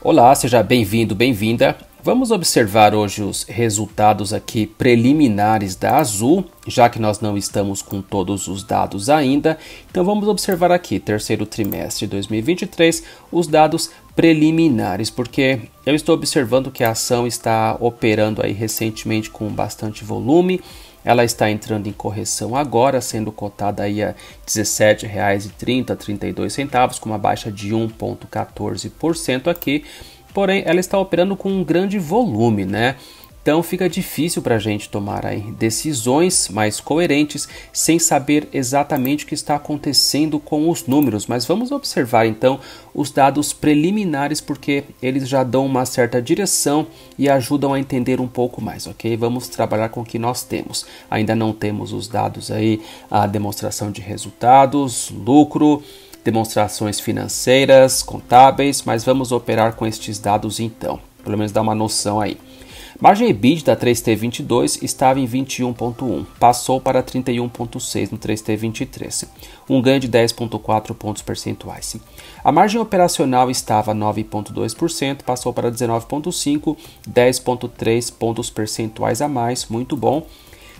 Olá, seja bem-vindo, bem-vinda Vamos observar hoje os resultados aqui preliminares da Azul, já que nós não estamos com todos os dados ainda. Então vamos observar aqui, terceiro trimestre de 2023, os dados preliminares, porque eu estou observando que a ação está operando aí recentemente com bastante volume. Ela está entrando em correção agora, sendo cotada aí a R$ 17,30, R$ 32, com uma baixa de 1,14% aqui porém ela está operando com um grande volume, né? Então fica difícil para a gente tomar decisões mais coerentes sem saber exatamente o que está acontecendo com os números. Mas vamos observar então os dados preliminares porque eles já dão uma certa direção e ajudam a entender um pouco mais, ok? Vamos trabalhar com o que nós temos. Ainda não temos os dados aí, a demonstração de resultados, lucro demonstrações financeiras, contábeis, mas vamos operar com estes dados então, pelo menos dá uma noção aí. Margem da 3T22 estava em 21.1, passou para 31.6 no 3T23, um ganho de 10.4 pontos percentuais. A margem operacional estava 9.2%, passou para 19.5, 10.3 pontos percentuais a mais, muito bom.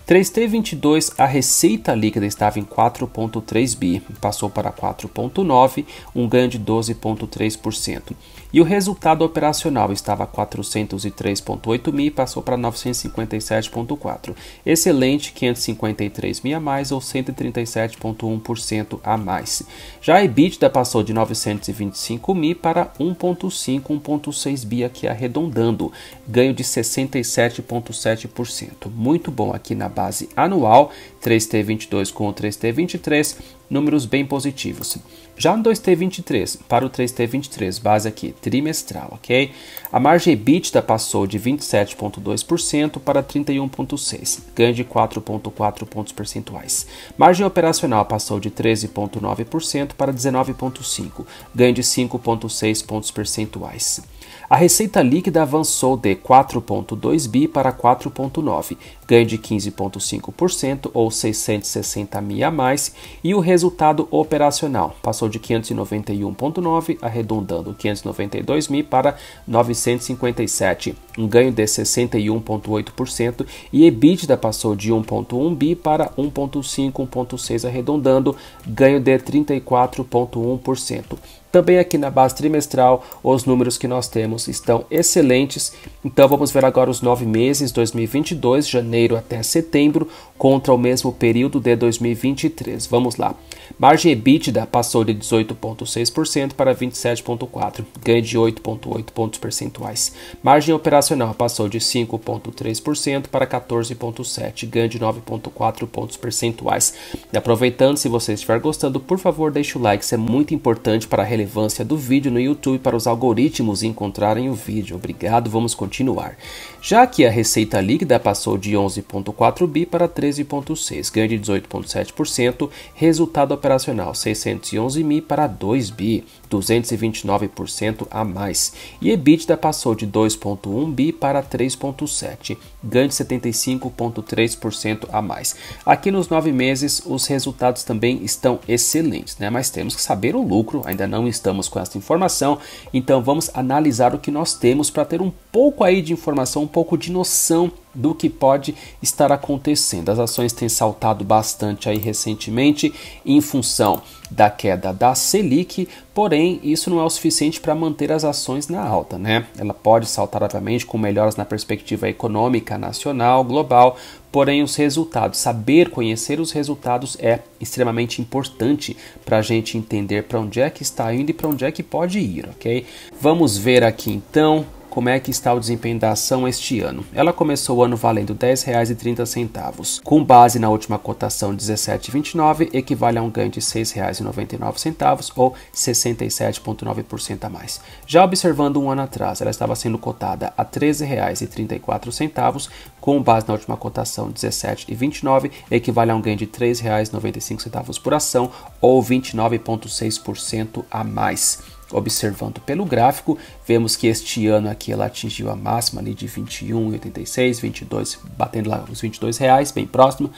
3T22, a receita líquida estava em 4,3 bi, passou para 4,9, um ganho de 12,3%. E o resultado operacional estava 403,8 mil passou para 957,4. Excelente, 553 mil a mais, ou 137,1% a mais. Já a EBITDA passou de 925 mil para 1,5, 1,6 bi aqui arredondando, ganho de 67,7%. Muito bom aqui na base anual, 3T22 com o 3T23, números bem positivos. Já no 2T23 para o 3T23, base aqui trimestral, ok? A margem EBITDA passou de 27,2% para 31,6%, ganho de 4,4 pontos percentuais. Margem operacional passou de 13,9% para 19,5%, ganho de 5,6 pontos percentuais. A receita líquida avançou de 4,2 bi para 4,9, ganho de 15,5% ou 660 mil a mais, e o resultado operacional passou de 591,9 arredondando 592 mil para 957, um ganho de 61,8% e EBITDA passou de 1,1 bi para 1,5, 1,6 arredondando, ganho de 34,1%. Também aqui na base trimestral, os números que nós temos estão excelentes. Então vamos ver agora os nove meses 2022, janeiro janeiro até setembro contra o mesmo período de 2023. Vamos lá. Margem EBITDA passou de 18,6% para 27,4%, ganho de 8,8 pontos percentuais. Margem operacional passou de 5,3% para 14,7%, ganho de 9,4 pontos percentuais. E aproveitando, se você estiver gostando, por favor, deixe o like, isso é muito importante para a relevância do vídeo no YouTube para os algoritmos encontrarem o vídeo. Obrigado, vamos continuar. Já que a receita líquida passou de 11 11.4 bi para 13.6, ganho de 18.7%, resultado operacional 611 mil para 2 bi, 229% a mais. E EBITDA passou de 2.1 bi para 3.7, ganho de 75.3% a mais. Aqui nos nove meses os resultados também estão excelentes, né? Mas temos que saber o lucro, ainda não estamos com essa informação, então vamos analisar o que nós temos para ter um pouco aí de informação, um pouco de noção do que pode estar acontecendo. As ações têm saltado bastante aí recentemente em função da queda da Selic, porém isso não é o suficiente para manter as ações na alta, né? Ela pode saltar obviamente com melhoras na perspectiva econômica nacional, global, porém os resultados, saber conhecer os resultados é extremamente importante para a gente entender para onde é que está indo e para onde é que pode ir, ok? Vamos ver aqui então como é que está o desempenho da ação este ano. Ela começou o ano valendo R$ 10,30, com base na última cotação 17,29, equivale a um ganho de R$ 6,99 ou 67,9% a mais. Já observando um ano atrás, ela estava sendo cotada a R$ 13,34, com base na última cotação 17,29, equivale a um ganho de R$ 3,95 por ação ou 29,6% a mais. Observando pelo gráfico, vemos que este ano aqui ela atingiu a máxima ali de 21,86, 22, batendo lá os 22 reais, bem próximo,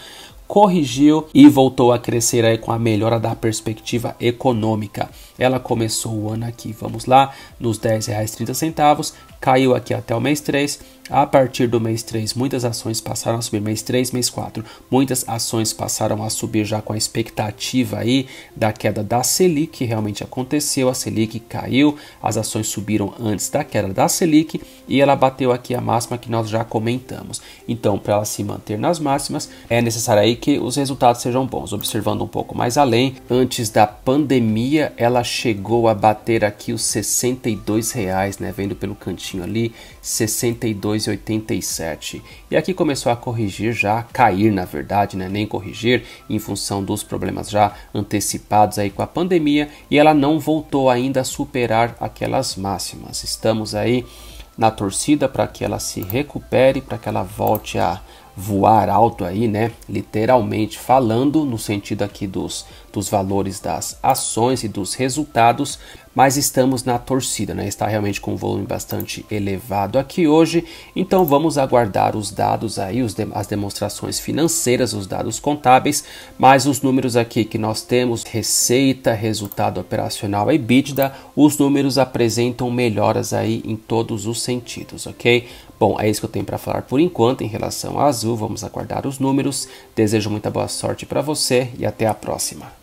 corrigiu e voltou a crescer aí com a melhora da perspectiva econômica. Ela começou o ano aqui, vamos lá, nos R$ 10,30, caiu aqui até o mês 3. A partir do mês 3, muitas ações passaram a subir. Mês 3, mês 4, muitas ações passaram a subir já com a expectativa aí da queda da Selic, que realmente aconteceu. A Selic caiu, as ações subiram antes da queda da Selic e ela bateu aqui a máxima que nós já comentamos. Então, para ela se manter nas máximas, é necessário aí que os resultados sejam bons. Observando um pouco mais além, antes da pandemia, ela chegou a bater aqui os R$ reais, né? Vendo pelo cantinho pertinho ali, 62,87. E aqui começou a corrigir já, a cair na verdade, né? nem corrigir, em função dos problemas já antecipados aí com a pandemia, e ela não voltou ainda a superar aquelas máximas. Estamos aí na torcida para que ela se recupere, para que ela volte a voar alto aí, né? Literalmente falando, no sentido aqui dos, dos valores das ações e dos resultados, mas estamos na torcida, né? Está realmente com um volume bastante elevado aqui hoje. Então vamos aguardar os dados aí, os de as demonstrações financeiras, os dados contábeis, mas os números aqui que nós temos, receita, resultado operacional e EBITDA, os números apresentam melhoras aí em todos os sentidos, ok? Bom, é isso que eu tenho para falar por enquanto em relação à Azul. Vamos aguardar os números. Desejo muita boa sorte para você e até a próxima.